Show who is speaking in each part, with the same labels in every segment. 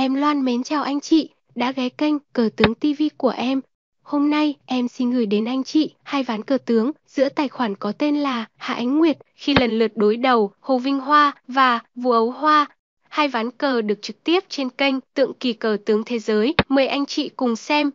Speaker 1: Em Loan mến chào anh chị,
Speaker 2: đã ghé kênh Cờ Tướng TV của em. Hôm nay, em xin gửi đến anh chị hai ván cờ tướng giữa tài khoản có tên là Hạ Ánh Nguyệt khi lần lượt đối đầu Hồ Vinh Hoa và Vũ Ấu Hoa. Hai ván cờ được trực tiếp trên kênh Tượng Kỳ Cờ Tướng Thế Giới.
Speaker 1: Mời anh chị cùng xem.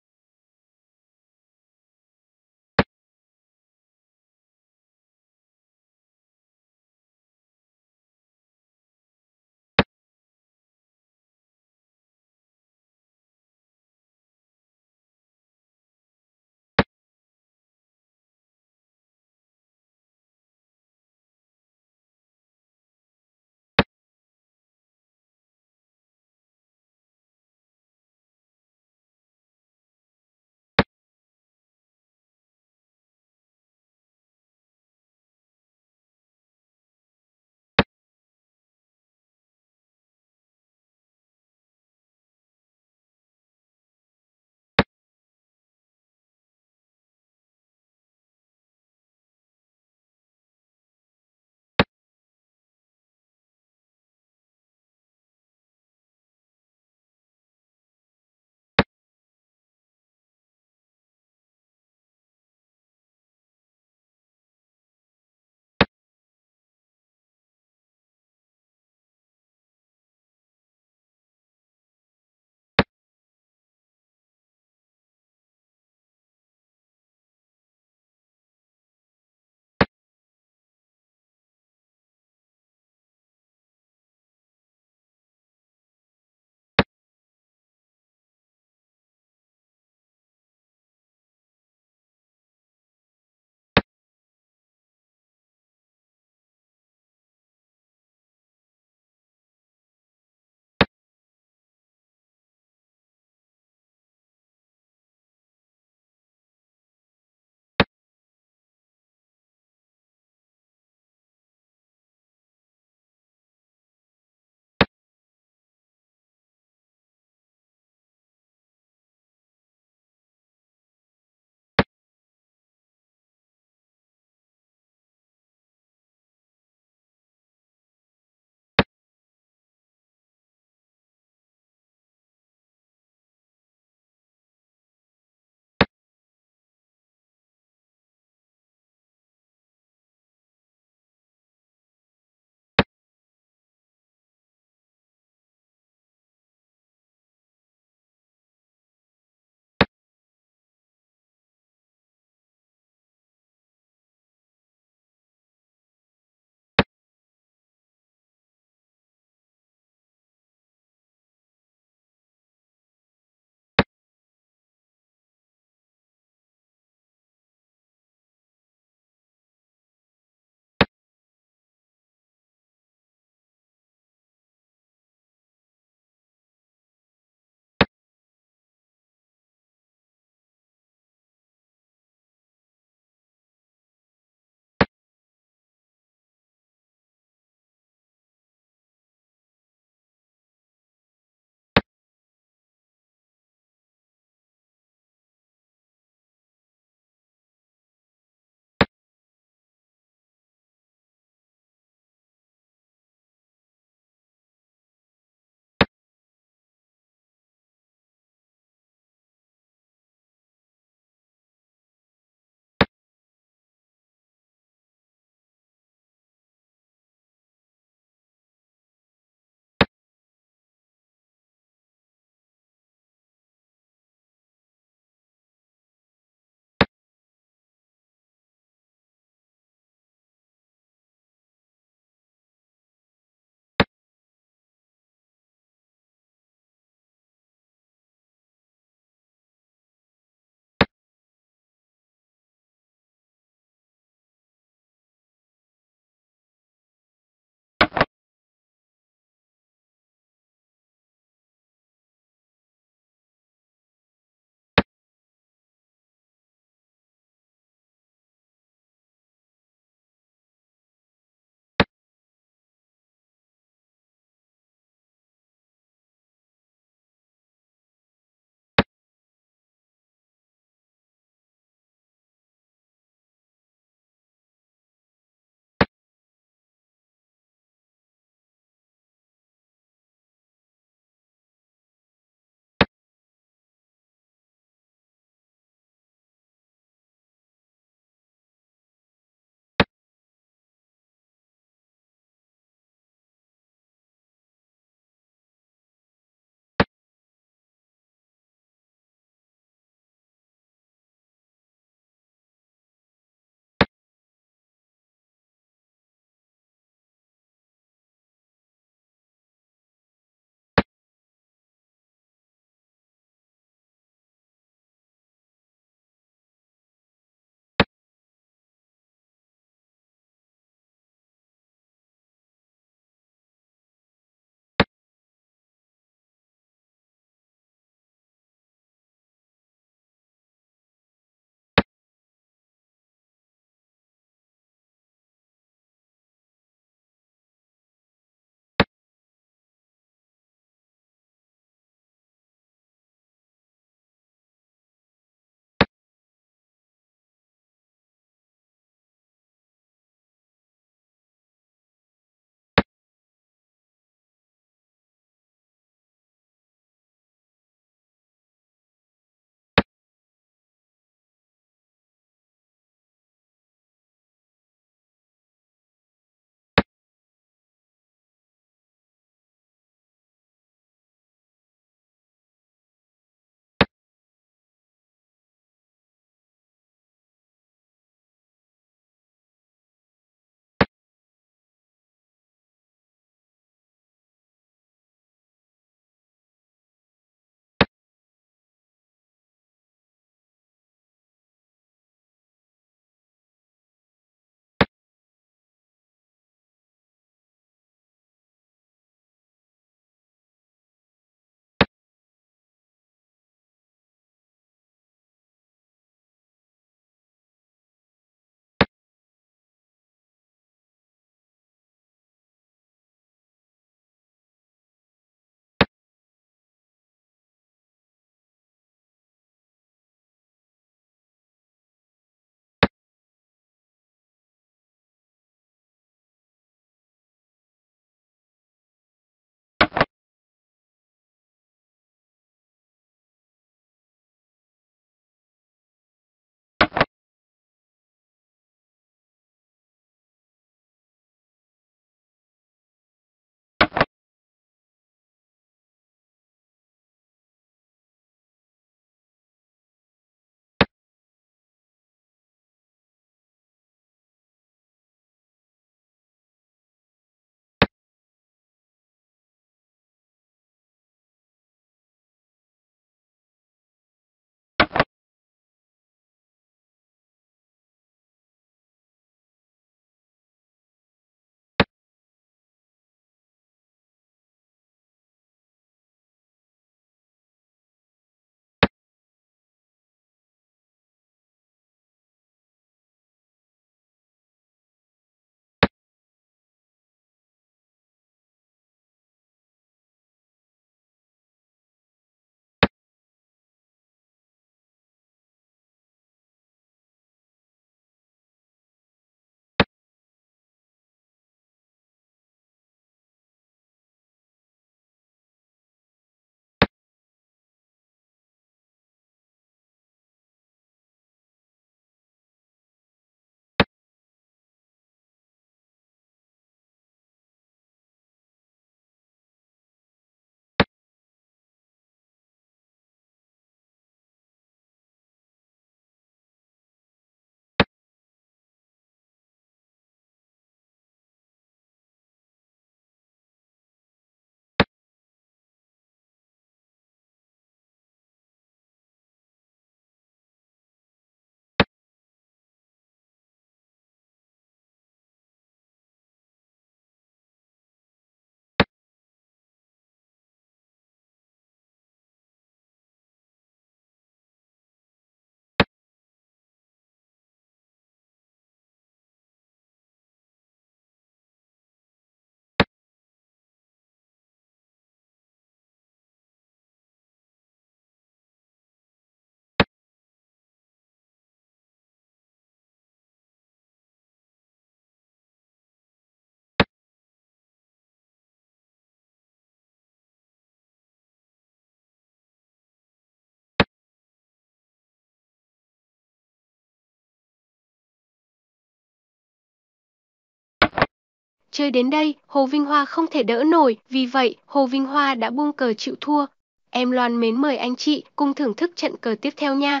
Speaker 2: Chơi đến đây, Hồ Vinh Hoa không thể đỡ nổi, vì vậy, Hồ Vinh Hoa đã buông cờ chịu thua. Em Loan mến mời anh chị cùng thưởng thức trận cờ tiếp theo nha.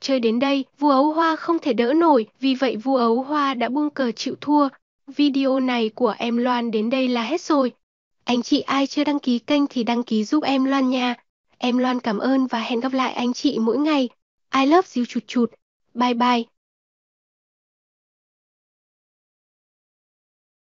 Speaker 2: Chơi đến đây, vua Ấu Hoa không thể đỡ nổi, vì vậy vua Ấu Hoa đã buông cờ chịu thua. Video này của em Loan đến đây là hết rồi. Anh chị ai chưa đăng ký kênh thì đăng ký giúp em Loan nha. Em Loan cảm ơn và hẹn gặp lại anh chị mỗi ngày.
Speaker 1: I love you chụt chụt. Bye bye.